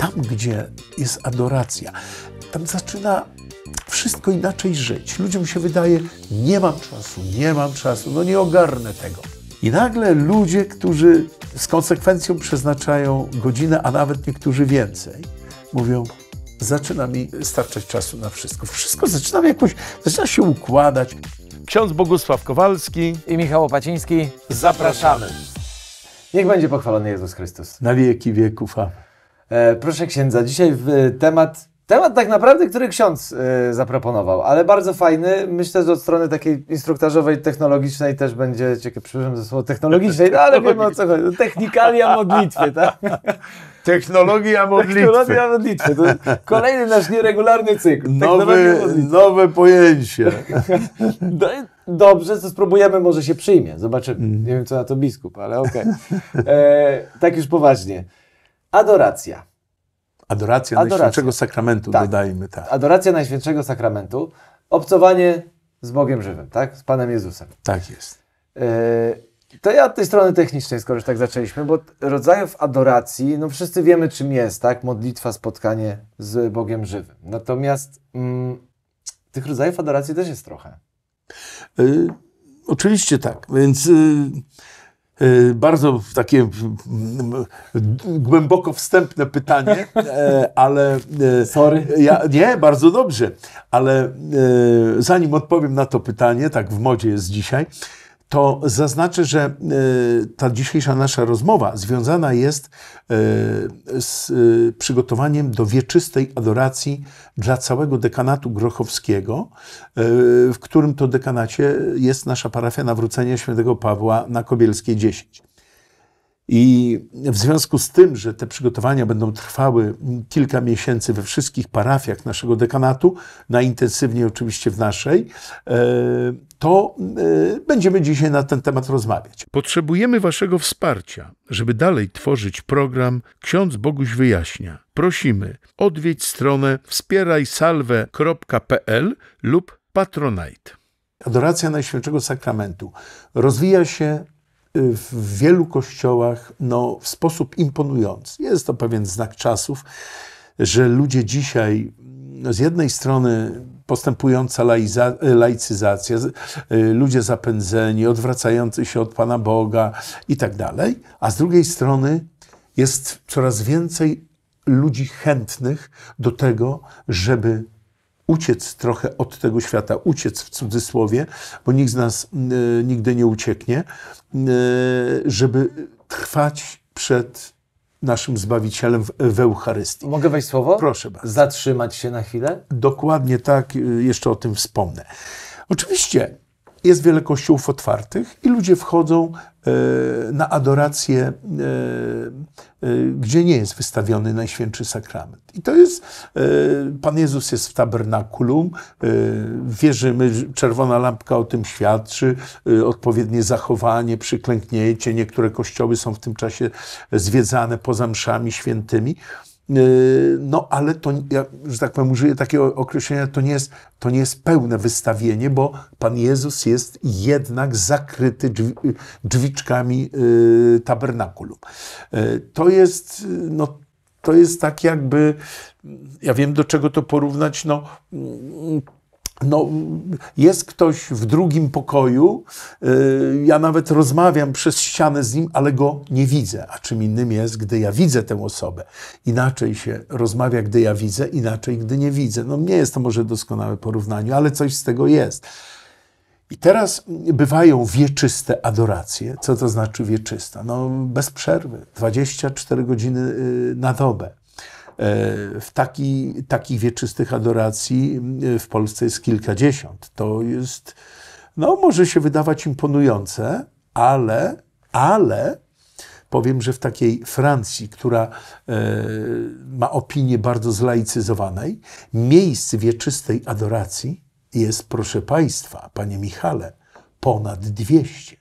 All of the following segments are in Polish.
tam, gdzie jest adoracja, tam zaczyna wszystko inaczej żyć. Ludziom się wydaje, nie mam czasu, nie mam czasu, no nie ogarnę tego. I nagle ludzie, którzy z konsekwencją przeznaczają godzinę, a nawet niektórzy więcej, mówią, zaczyna mi starczać czasu na wszystko. Wszystko zaczyna jakoś, zaczyna się układać. Ksiądz Bogusław Kowalski i Michał Opaciński. Zapraszamy. Niech będzie pochwalony Jezus Chrystus. Na wieki wieków. Amen. E, proszę księdza, dzisiaj temat, temat tak naprawdę, który ksiądz e, zaproponował, ale bardzo fajny. Myślę, że od strony takiej instruktażowej, technologicznej też będzie ciekawe, przepraszam za słowo technologicznej, no ale wiemy o co chodzi. Technikalia modlitwy, tak? Technologia modlitwy. Technologia modlitwy. To kolejny nasz nieregularny cykl. Nowy, nowe pojęcie. No dobrze, to spróbujemy, może się przyjmie. Zobaczymy. Mm. Nie wiem, co na to biskup, ale okej. Okay. E, tak już poważnie. Adoracja. Adoracja, Adoracja. Najświętszego Sakramentu, tak. dodajmy. Tak. Adoracja Najświętszego Sakramentu, obcowanie z Bogiem żywym, tak? Z Panem Jezusem. Tak jest. E, to ja od tej strony technicznej, skoro już tak zaczęliśmy, bo rodzajów adoracji, no wszyscy wiemy czym jest, tak? Modlitwa, spotkanie z Bogiem żywym. Natomiast mm, tych rodzajów adoracji też jest trochę. Y, oczywiście tak, więc... Y, Y, bardzo takie głęboko wstępne pytanie, e, ale. E, Sorry. Ja, nie, bardzo dobrze, ale e, zanim odpowiem na to pytanie, tak w modzie jest dzisiaj, to zaznaczę, że y, ta dzisiejsza nasza rozmowa związana jest y, z y, przygotowaniem do wieczystej adoracji dla całego dekanatu grochowskiego, w którym to dekanacie jest nasza parafia nawrócenia świętego Pawła na Kobielskiej 10. I w związku z tym, że te przygotowania będą trwały kilka miesięcy we wszystkich parafiach naszego dekanatu, najintensywniej oczywiście w naszej, e, to e, będziemy dzisiaj na ten temat rozmawiać. Potrzebujemy Waszego wsparcia, żeby dalej tworzyć program Ksiądz Boguś Wyjaśnia. Prosimy, odwiedź stronę wspierajsalwę.pl lub patronite. Adoracja Najświętszego Sakramentu rozwija się Y, w wielu kościołach no, w sposób imponujący. Jest to pewien znak czasów, że ludzie dzisiaj no, z jednej strony postępująca laicyzacja, y, ludzie zapędzeni, odwracający się od Pana Boga i tak dalej, a z drugiej strony jest coraz więcej ludzi chętnych do tego, żeby uciec trochę od tego świata, uciec w cudzysłowie, bo nikt z nas y, nigdy nie ucieknie, y, żeby trwać przed naszym Zbawicielem w, w Eucharystii. Mogę wejść słowo? Proszę bardzo. Zatrzymać się na chwilę? Dokładnie tak, y, jeszcze o tym wspomnę. Oczywiście jest wiele kościołów otwartych i ludzie wchodzą e, na adorację, e, e, gdzie nie jest wystawiony Najświętszy Sakrament. I to jest, Pan Jezus jest w tabernakulum, wierzymy, czerwona lampka o tym świadczy, odpowiednie zachowanie, przyklęknięcie, niektóre kościoły są w tym czasie zwiedzane poza mszami świętymi. Y, no ale to, ja, że tak powiem, użyję takiego określenia, to nie, jest, to nie jest pełne wystawienie, bo Pan Jezus jest jednak zakryty drzwi, drzwiczkami y, tabernakulum. Y, to jest, no, to jest tak jakby, ja wiem do czego to porównać, no mm, no, jest ktoś w drugim pokoju, y, ja nawet rozmawiam przez ścianę z nim, ale go nie widzę. A czym innym jest, gdy ja widzę tę osobę. Inaczej się rozmawia, gdy ja widzę, inaczej, gdy nie widzę. No, nie jest to może doskonałe porównanie, ale coś z tego jest. I teraz bywają wieczyste adoracje. Co to znaczy wieczysta? No, bez przerwy, 24 godziny y, na dobę. W taki, takich wieczystych adoracji w Polsce jest kilkadziesiąt. To jest, no może się wydawać imponujące, ale, ale powiem, że w takiej Francji, która e, ma opinię bardzo zlaicyzowanej, miejsc wieczystej adoracji jest, proszę Państwa, Panie Michale, ponad 200.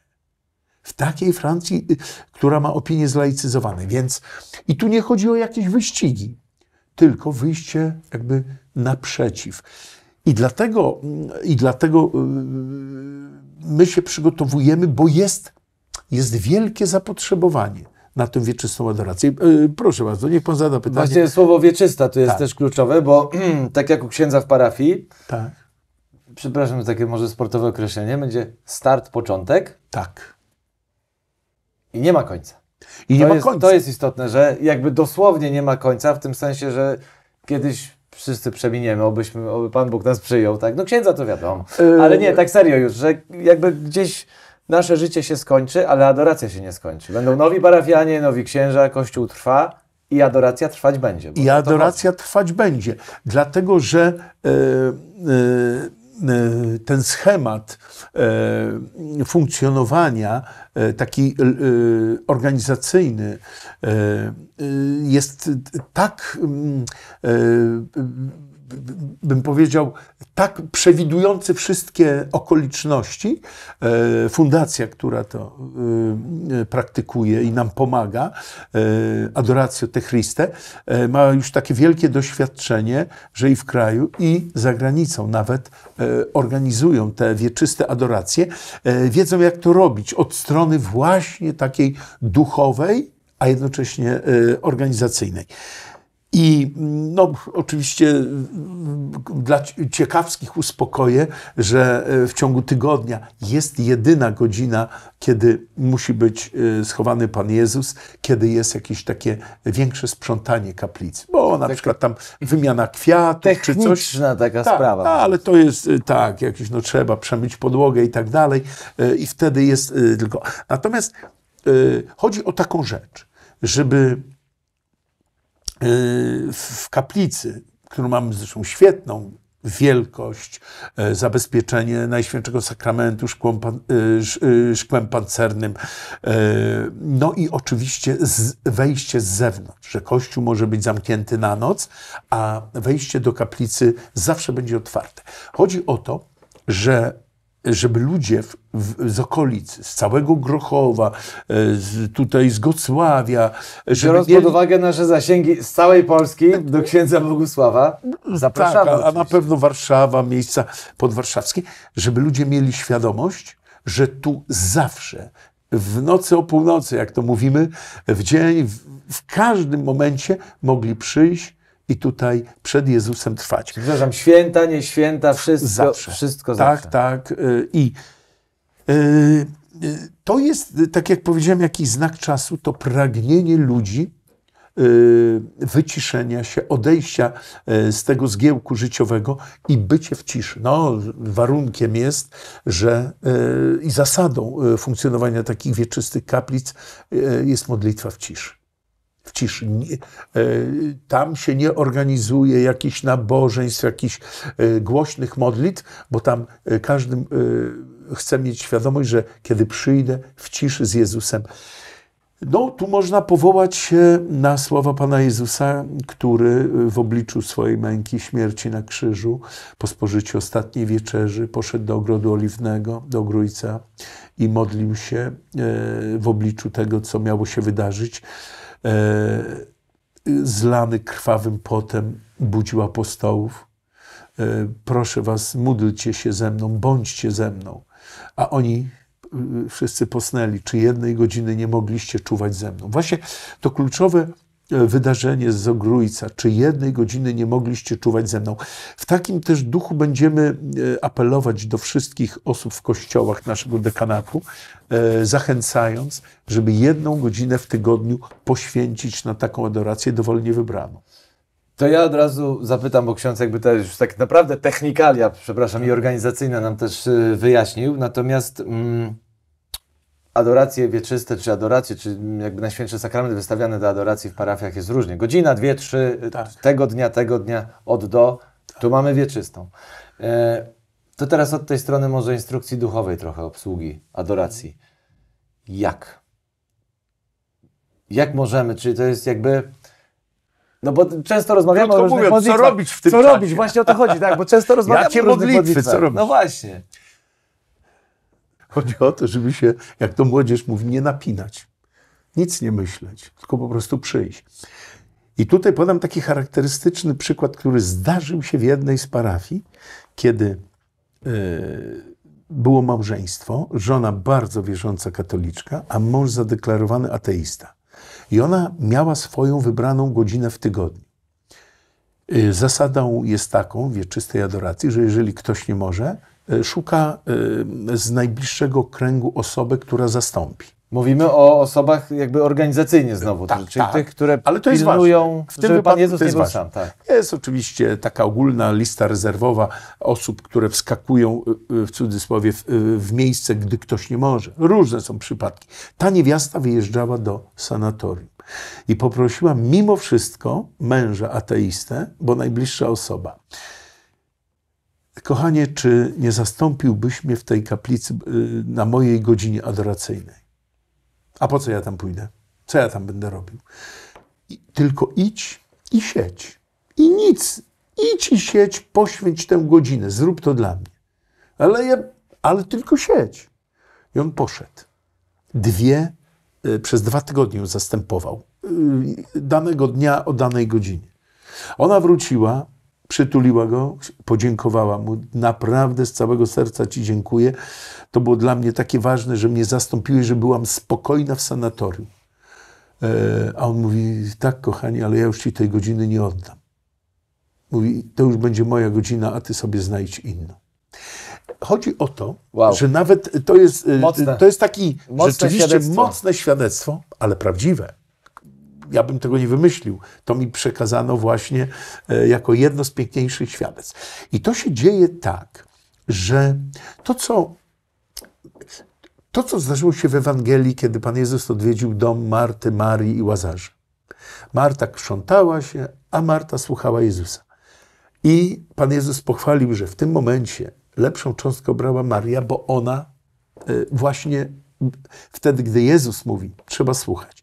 W takiej Francji, y, która ma opinię zlaicyzowanej. Więc i tu nie chodzi o jakieś wyścigi tylko wyjście jakby naprzeciw. I dlatego, i dlatego y, my się przygotowujemy, bo jest, jest wielkie zapotrzebowanie na tę wieczystą adorację. Y, proszę bardzo, niech pan zada pytanie. Właśnie słowo wieczysta tu jest tak. też kluczowe, bo tak jak u księdza w parafii, tak. przepraszam za takie może sportowe określenie, będzie start, początek. Tak. I nie ma końca. I to nie ma jest, końca. To jest istotne, że jakby dosłownie nie ma końca, w tym sensie, że kiedyś wszyscy przeminiemy, obyśmy, oby Pan Bóg nas przyjął, tak? No księdza to wiadomo. Yy. Ale nie, tak serio już, że jakby gdzieś nasze życie się skończy, ale adoracja się nie skończy. Będą nowi parafianie, nowi księża, Kościół trwa i adoracja trwać będzie. I adoracja trwać będzie, dlatego że... Yy, yy, E, ten schemat e, funkcjonowania, e, taki organizacyjny, jest tak mm, bym powiedział, tak przewidujący wszystkie okoliczności. E, fundacja, która to e, e, praktykuje i nam pomaga, Adoratio Te Christe, ma już takie wielkie doświadczenie, że i w kraju, i za granicą nawet organizują te wieczyste adoracje. Wiedzą, jak to robić od strony właśnie takiej duchowej, a jednocześnie organizacyjnej. I mm, no, oczywiście dla ciekawskich uspokoję, że e, w ciągu tygodnia jest jedyna godzina, kiedy musi być e, schowany Pan Jezus, kiedy jest jakieś takie większe sprzątanie kaplicy. Bo na tak przykład tam wymiana kwiatów czy coś. taka tak, sprawa. No, ale to jest e, tak, jakieś no trzeba przemyć podłogę i tak dalej. I wtedy jest tylko. Natomiast chodzi o taką rzecz, żeby Y, w kaplicy, którą mamy zresztą świetną, wielkość, e, zabezpieczenie Najświętszego Sakramentu szkłem, y, y, szkłem pancernym, e, no i oczywiście wejście z zewnątrz, że kościół może być zamknięty na noc, a wejście do kaplicy zawsze będzie otwarte. Chodzi o to, że żeby ludzie w, w, z okolic, z całego Grochowa, e, z, tutaj z Gocławia... Biorąc mieli... pod uwagę nasze zasięgi z całej Polski do księdza Bogusława, zapraszamy. Tak, a, a na pewno Warszawa, miejsca podwarszawskie, żeby ludzie mieli świadomość, że tu zawsze, w nocy o północy, jak to mówimy, w dzień, w, w każdym momencie mogli przyjść, i tutaj przed Jezusem trwać. Przepraszam, święta, nie święta, wszystko zawsze. Wszystko tak, zawsze. tak. Y, I y, y, to jest, tak jak powiedziałem, jakiś znak czasu, to pragnienie ludzi wyciszenia się, odejścia z tego zgiełku życiowego i bycie w ciszy. No, warunkiem jest, że i zasadą funkcjonowania takich wieczystych kaplic jest modlitwa w ciszy w ciszy. E, tam się nie organizuje jakichś nabożeństw, jakichś e, głośnych modlitw, bo tam e, każdy chce mieć świadomość, że kiedy przyjdę w ciszy z Jezusem, no, tu można powołać się na słowa Pana Jezusa, który w obliczu swojej męki, śmierci na krzyżu, po spożyciu ostatniej wieczerzy, poszedł do ogrodu oliwnego, do grójca i modlił się w obliczu tego, co miało się wydarzyć. E, zlany krwawym potem budził apostołów. E, proszę was, módlcie się ze mną, bądźcie ze mną. A oni e, wszyscy posnęli, czy jednej godziny nie mogliście czuwać ze mną. Właśnie to kluczowe E, wydarzenie z Ogrójca, czy jednej godziny nie mogliście czuwać ze mną. W takim też duchu będziemy e, apelować do wszystkich osób w kościołach naszego dekanatu, e, zachęcając, żeby jedną godzinę w tygodniu poświęcić na taką adorację dowolnie wybraną. To ja od razu zapytam, bo ksiądz jakby to już tak naprawdę technikalia, przepraszam, i tak. organizacyjna nam też wyjaśnił, natomiast... Mm, adoracje wieczyste, czy adoracje, czy jakby najświętsze sakramenty wystawiane do adoracji w parafiach jest różnie. Godzina, dwie, trzy, tak. tego dnia, tego dnia, od do. Tak. Tu mamy wieczystą. E, to teraz od tej strony może instrukcji duchowej trochę obsługi adoracji. Jak? Jak możemy? Czyli to jest jakby... No bo często rozmawiamy Krótko o różnych mówiąc, modlitwach. co robić w tym Co czasie? robić? Właśnie o to chodzi, tak? Bo często rozmawiamy Jakie o różnych modlitwy, modlitwach. Co robić? No właśnie. Chodzi o to, żeby się, jak to młodzież mówi, nie napinać. Nic nie myśleć, tylko po prostu przyjść. I tutaj podam taki charakterystyczny przykład, który zdarzył się w jednej z parafii, kiedy yy, było małżeństwo, żona bardzo wierząca katoliczka, a mąż zadeklarowany ateista. I ona miała swoją wybraną godzinę w tygodniu. E, zasadą jest taką w wieczystej adoracji, że jeżeli ktoś nie może, Y, szuka y, z najbliższego kręgu osoby, która zastąpi. Mówimy o osobach jakby organizacyjnie znowu, tak, czyli tak. tych, które Ale to jest pilnują, ważne. w tym żeby Pan Jezus to jest nie był sam. Tak. Jest oczywiście taka ogólna lista rezerwowa osób, które wskakują y, w cudzysłowie w, w miejsce, gdy ktoś nie może. Różne są przypadki. Ta niewiasta wyjeżdżała do sanatorium i poprosiła mimo wszystko męża ateistę, bo najbliższa osoba. Kochanie, czy nie zastąpiłbyś mnie w tej kaplicy y, na mojej godzinie adoracyjnej? A po co ja tam pójdę? Co ja tam będę robił? I tylko idź i siedź. I nic. Idź i siedź, poświęć tę godzinę, zrób to dla mnie. Ale, ja, ale tylko siedź. I on poszedł. Dwie, y, przez dwa tygodnie ją zastępował. Y, danego dnia o danej godzinie. Ona wróciła, przytuliła go, podziękowała mu. Naprawdę z całego serca Ci dziękuję. To było dla mnie takie ważne, że mnie zastąpiłeś, że byłam spokojna w sanatorium. E, a on mówi: Tak, kochanie, ale ja już Ci tej godziny nie oddam. Mówi: To już będzie moja godzina, a Ty sobie znajdź inną. Chodzi o to, wow. że nawet to jest, e, to jest taki mocne rzeczywiście świadectwo. mocne świadectwo, ale prawdziwe ja bym tego nie wymyślił. To mi przekazano właśnie e, jako jedno z piękniejszych świadectw. I to się dzieje tak, że to, co to, co zdarzyło się w Ewangelii, kiedy Pan Jezus odwiedził dom Marty, Marii i Łazarza. Marta krzątała się, a Marta słuchała Jezusa. I Pan Jezus pochwalił, że w tym momencie lepszą cząstkę brała Maria, bo ona e, właśnie wtedy, gdy Jezus mówi, trzeba słuchać.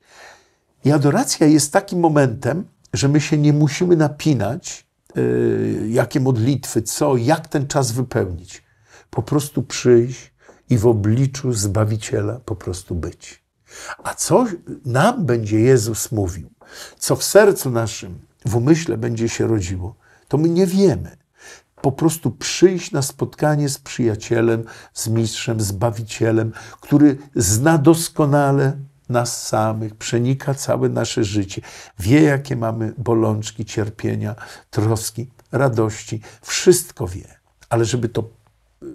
I adoracja jest takim momentem, że my się nie musimy napinać, yy, jakie modlitwy, co, jak ten czas wypełnić. Po prostu przyjść i w obliczu Zbawiciela po prostu być. A co nam będzie Jezus mówił, co w sercu naszym, w umyśle będzie się rodziło, to my nie wiemy. Po prostu przyjść na spotkanie z przyjacielem, z mistrzem, z który zna doskonale nas samych, przenika całe nasze życie, wie, jakie mamy bolączki, cierpienia, troski, radości, wszystko wie. Ale żeby to y,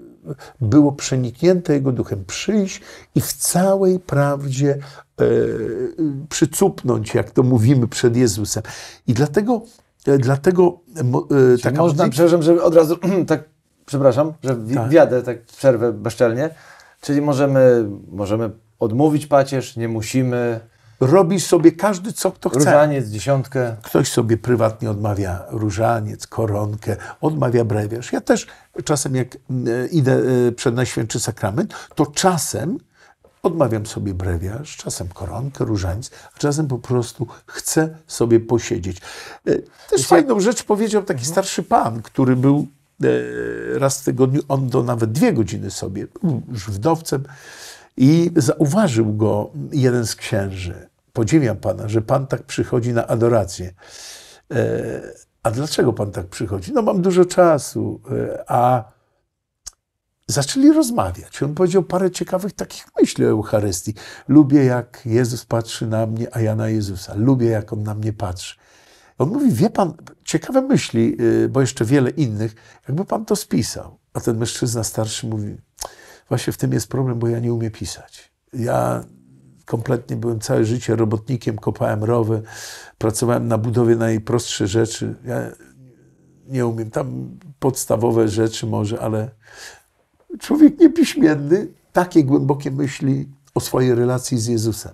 było przeniknięte Jego duchem, przyjść i w całej prawdzie e, y, przycupnąć, jak to mówimy przed Jezusem. I dlatego, e, dlatego e, taka można, modlitwa... przepraszam, że od razu tak, przepraszam, że wiadę, tak. tak przerwę bezczelnie, czyli możemy, możemy odmówić pacierz, nie musimy. Robi sobie każdy, co kto chce. Różaniec, dziesiątkę. Ktoś sobie prywatnie odmawia różaniec, koronkę, odmawia brewiarz. Ja też czasem, jak e, idę e, przed Najświętszy Sakrament, to czasem odmawiam sobie brewiarz, czasem koronkę, różaniec, a czasem po prostu chcę sobie posiedzieć. E, też fajną rzecz powiedział taki mhm. starszy pan, który był raz w tygodniu, on do nawet dwie godziny sobie, już wdowcem, i zauważył go jeden z księży. Podziwiam pana, że pan tak przychodzi na adorację. E, a dlaczego pan tak przychodzi? No, mam dużo czasu. E, a zaczęli rozmawiać. On powiedział parę ciekawych takich myśli o Eucharystii. Lubię, jak Jezus patrzy na mnie, a ja na Jezusa. Lubię, jak on na mnie patrzy. On mówi, wie pan, ciekawe myśli, e, bo jeszcze wiele innych, jakby pan to spisał. A ten mężczyzna starszy mówi, Właśnie w tym jest problem, bo ja nie umiem pisać. Ja kompletnie byłem całe życie robotnikiem, kopałem rowy, pracowałem na budowie najprostsze rzeczy. Ja nie umiem tam podstawowe rzeczy może, ale człowiek niepiśmienny takie głębokie myśli o swojej relacji z Jezusem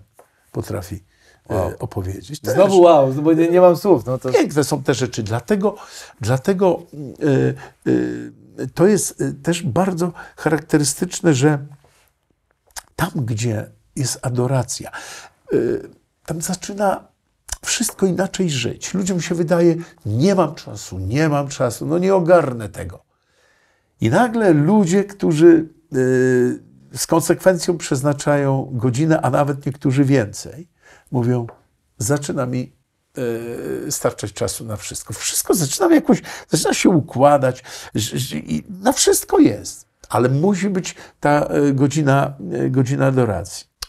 potrafi wow. E, opowiedzieć. Też. No Znowu wow, bo nie, nie mam słów. No to... Piękne są te rzeczy, dlatego, dlatego y, y, to jest też bardzo charakterystyczne, że tam, gdzie jest adoracja, y, tam zaczyna wszystko inaczej żyć. Ludziom się wydaje, nie mam czasu, nie mam czasu, no nie ogarnę tego. I nagle ludzie, którzy z konsekwencją przeznaczają godzinę, a nawet niektórzy więcej, mówią, zaczyna mi yy, starczać czasu na wszystko. Wszystko jakoś, zaczyna się układać i na wszystko jest. Ale musi być ta e, godzina, e, godzina do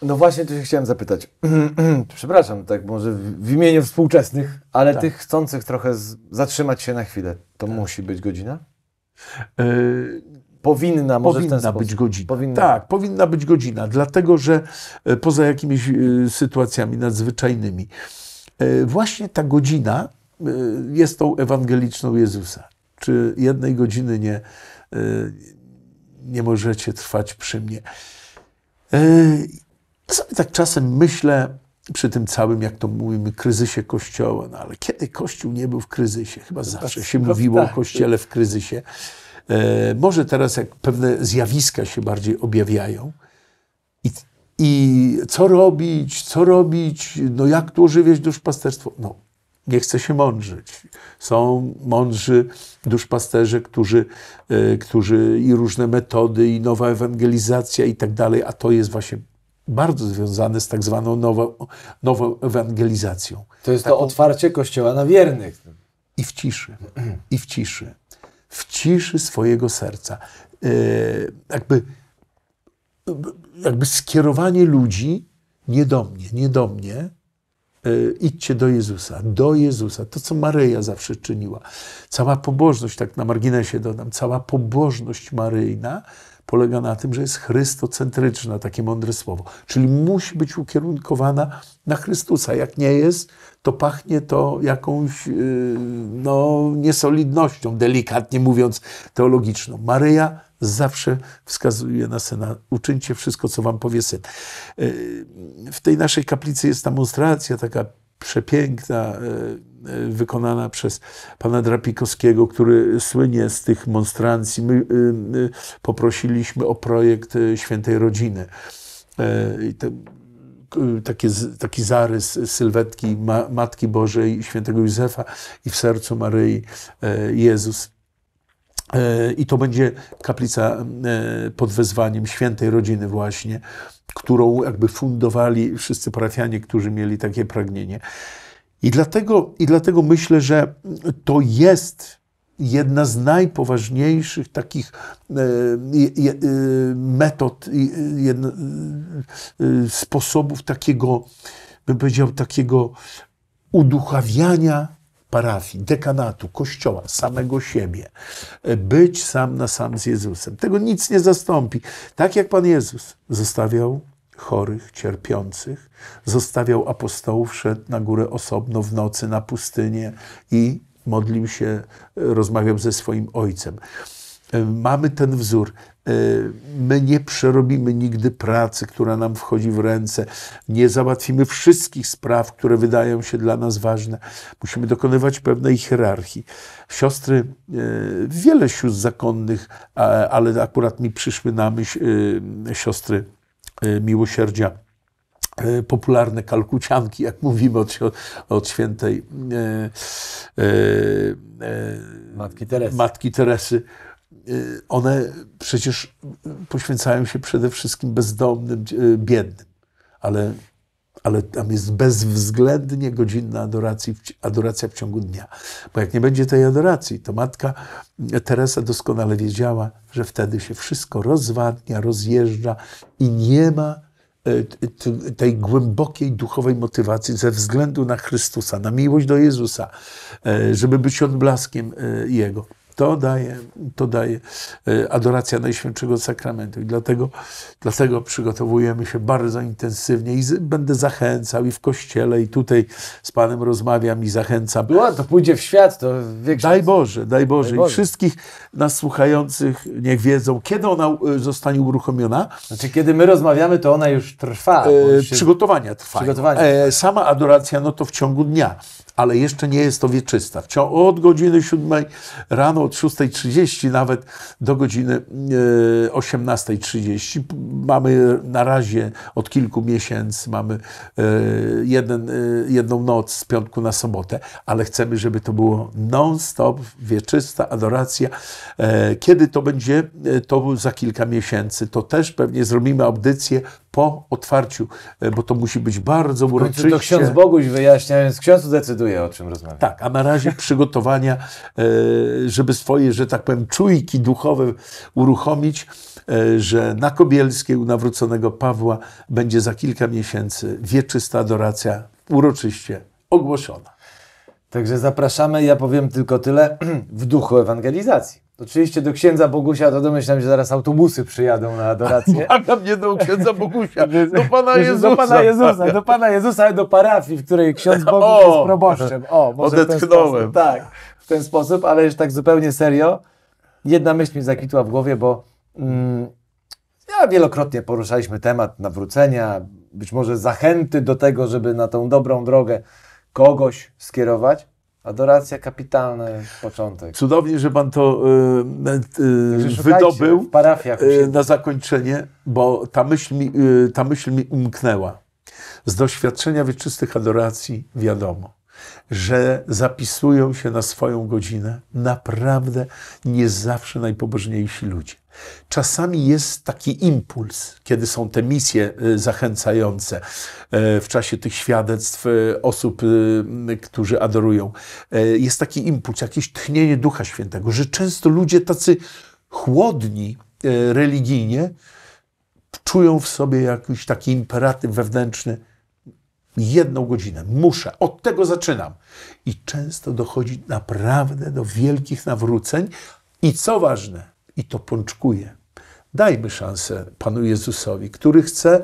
No właśnie, tu się chciałem zapytać. Przepraszam, tak może w imieniu współczesnych, ale tak. tych chcących trochę zatrzymać się na chwilę, to tak. musi być godzina? Yy, Powinna, może powinna w ten być godzina. Powinna. Tak, powinna być godzina, dlatego że e, poza jakimiś e, sytuacjami nadzwyczajnymi, e, właśnie ta godzina jest tą ewangeliczną Jezusa. Czy jednej godziny nie, nie możecie trwać przy mnie? Ja sobie tak czasem myślę przy tym całym, jak to mówimy, kryzysie Kościoła, no ale kiedy Kościół nie był w kryzysie? Chyba zawsze tak, się mówiło o tak. Kościele w kryzysie. E, może teraz jak pewne zjawiska się bardziej objawiają. I, I, co robić, co robić, no jak tu ożywiać duszpasterstwo? No, nie chce się mądrzyć. Są mądrzy duszpasterze, którzy, e, którzy i różne metody, i nowa ewangelizacja i tak dalej, a to jest właśnie bardzo związane z tak zwaną nową, nową ewangelizacją. To jest Taką... to otwarcie Kościoła na wiernych. I w ciszy, i w ciszy w ciszy swojego serca. E, jakby, jakby skierowanie ludzi nie do mnie, nie do mnie, e, idźcie do Jezusa, do Jezusa. To, co Maryja zawsze czyniła. Cała pobożność, tak na marginesie dodam, cała pobożność maryjna polega na tym, że jest chrystocentryczna, takie mądre słowo. Czyli musi być ukierunkowana na Chrystusa. Jak nie jest, to pachnie to jakąś y, no, niesolidnością, delikatnie mówiąc, teologiczną. Maryja zawsze wskazuje na Syna. Uczyńcie wszystko, co wam powie Syn. Y, w tej naszej kaplicy jest ta monstracja taka przepiękna, y, E, wykonana przez pana Drapikowskiego, który słynie z tych monstrancji. My y, y, poprosiliśmy o projekt e, Świętej Rodziny. E, taki zarys sylwetki Matki Bożej Świętego Józefa i w sercu Maryi Jezus. I to będzie kaplica pod wezwaniem świętej rodziny, właśnie, którą jakby fundowali wszyscy parafianie, którzy mieli takie pragnienie. I dlatego, I dlatego myślę, że to jest jedna z najpoważniejszych takich e, e, metod, e, sposobów takiego, bym powiedział, takiego uduchawiania parafii, dekanatu, kościoła, samego siebie. Być sam na sam z Jezusem. Tego nic nie zastąpi. Tak jak Pan Jezus zostawiał chorych, cierpiących. Zostawiał apostołów, szedł na górę osobno w nocy na pustynię i modlił się, e, rozmawiał ze swoim ojcem. E, mamy ten wzór. E, my nie przerobimy nigdy pracy, która nam wchodzi w ręce, nie załatwimy wszystkich spraw, które wydają się dla nas ważne. Musimy dokonywać pewnej hierarchii. Siostry, wiele sióstr zakonnych, ale akurat mi przyszły na myśl siostry Y, miłosierdzia y, popularne kalkucianki, jak mówimy od, od świętej e, e, Matki Teresy. Matki Teresy. One przecież poświęcają się przede wszystkim bezdomnym, biednym, ale ale tam jest bezwzględnie godzinna adoracji, adoracja w ciągu dnia. Bo jak nie będzie tej adoracji, to matka Teresa doskonale wiedziała, że wtedy się wszystko rozwadnia, rozjeżdża i nie ma e, tej głębokiej duchowej motywacji ze względu na Chrystusa, na miłość do Jezusa, e, żeby być odblaskiem e, Jego. To daje, to daje e, adoracja Najświętszego Sakramentu. I dlatego, dlatego przygotowujemy się bardzo intensywnie i z, będę zachęcał i w kościele, i tutaj z Panem rozmawiam i zachęcam. No, to pójdzie w świat, to Daj Boże, daj Boże. Daj Boże. I wszystkich nas słuchających niech wiedzą, kiedy ona e, zostanie uruchomiona. Znaczy, kiedy my rozmawiamy, to ona już trwa. E, przygotowania trwają. Przygotowania. Sama adoracja, no to w ciągu dnia ale jeszcze nie jest to wieczysta. Wciąż od godziny 7 rano, od 6.30 nawet do godziny 18.30 e, mamy na razie od kilku miesięcy mamy e, jeden, e, jedną noc z piątku na sobotę, ale chcemy, żeby to było non-stop, wieczysta adoracja. Kiedy to będzie? To za kilka miesięcy. To też pewnie zrobimy audycję po otwarciu, bo to musi być bardzo uroczyście. To ksiądz Boguś wyjaśnia, więc ksiądz decyduje o czym Tak, a na razie przygotowania, e, żeby swoje, że tak powiem, czujki duchowe uruchomić, e, że na Kobielskiej u nawróconego Pawła będzie za kilka miesięcy wieczysta adoracja uroczyście ogłoszona. Także zapraszamy. Ja powiem tylko tyle w duchu ewangelizacji. Oczywiście do księdza Bogusia, to domyślam się, zaraz autobusy przyjadą na adorację. tam nie do księdza Bogusia, do Pana Jezusa. Do Pana Jezusa, do Pana Jezusa, ale do parafii, w której ksiądz Bogus o, jest proboszczem. O, może odetchnąłem. W tak, w ten sposób, ale już tak zupełnie serio. Jedna myśl mi zakitła w głowie, bo mm, ja wielokrotnie poruszaliśmy temat nawrócenia, być może zachęty do tego, żeby na tą dobrą drogę kogoś skierować. Adoracja kapitalna początek. Cudownie, że pan to y, y, wydobył w y, na zakończenie, bo ta myśl, mi, y, ta myśl mi umknęła. Z doświadczenia wieczystych adoracji wiadomo, że zapisują się na swoją godzinę naprawdę nie zawsze najpobożniejsi ludzie. Czasami jest taki impuls, kiedy są te misje y, zachęcające y, w czasie tych świadectw y, osób, którzy adorują. Jest taki impuls, jakieś tchnienie Ducha Świętego, że często ludzie tacy chłodni religijnie czują w sobie jakiś taki imperatyw wewnętrzny, jedną godzinę. Muszę, od tego zaczynam. I często dochodzi naprawdę do wielkich nawróceń. I co ważne, i to pączkuje. Dajmy szansę Panu Jezusowi, który chce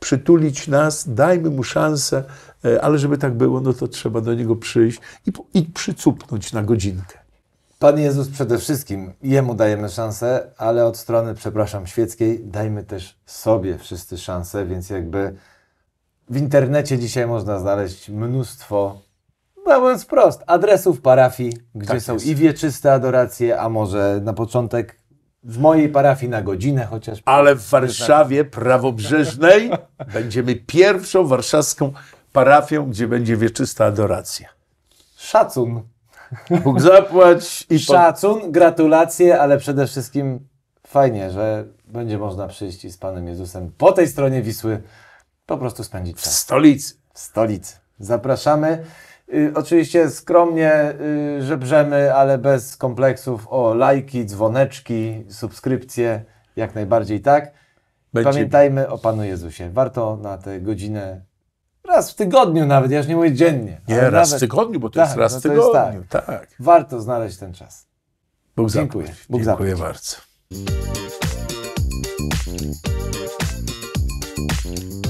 przytulić nas, dajmy mu szansę, e, ale żeby tak było, no to trzeba do niego przyjść i, i przycupnąć na godzinkę. Pan Jezus przede wszystkim, Jemu dajemy szansę, ale od strony, przepraszam, świeckiej, dajmy też sobie wszyscy szansę, więc jakby w internecie dzisiaj można znaleźć mnóstwo, no mówiąc wprost, adresów parafii, gdzie tak są jest. i wieczyste adoracje, a może na początek w mojej parafii na godzinę chociaż. Ale w Warszawie prawobrzeżnej będziemy pierwszą warszawską parafią, gdzie będzie wieczysta adoracja. Szacun. Bóg zapłać i Szacun, gratulacje, ale przede wszystkim fajnie, że będzie można przyjść z Panem Jezusem po tej stronie Wisły po prostu spędzić czas. W stolicy. W stolicy. Zapraszamy. Y, oczywiście skromnie y, żebrzemy, ale bez kompleksów o lajki, dzwoneczki, subskrypcje, jak najbardziej tak. Będzie... Pamiętajmy o Panu Jezusie. Warto na tę godzinę raz w tygodniu nawet, ja już nie mówię dziennie. Nie, raz nawet... w tygodniu, bo to tak, jest raz no w tak. tygodniu. tak. tak. Warto znaleźć ten czas. Bóg Dziękuję. Bóg Dziękuję zapłać. bardzo.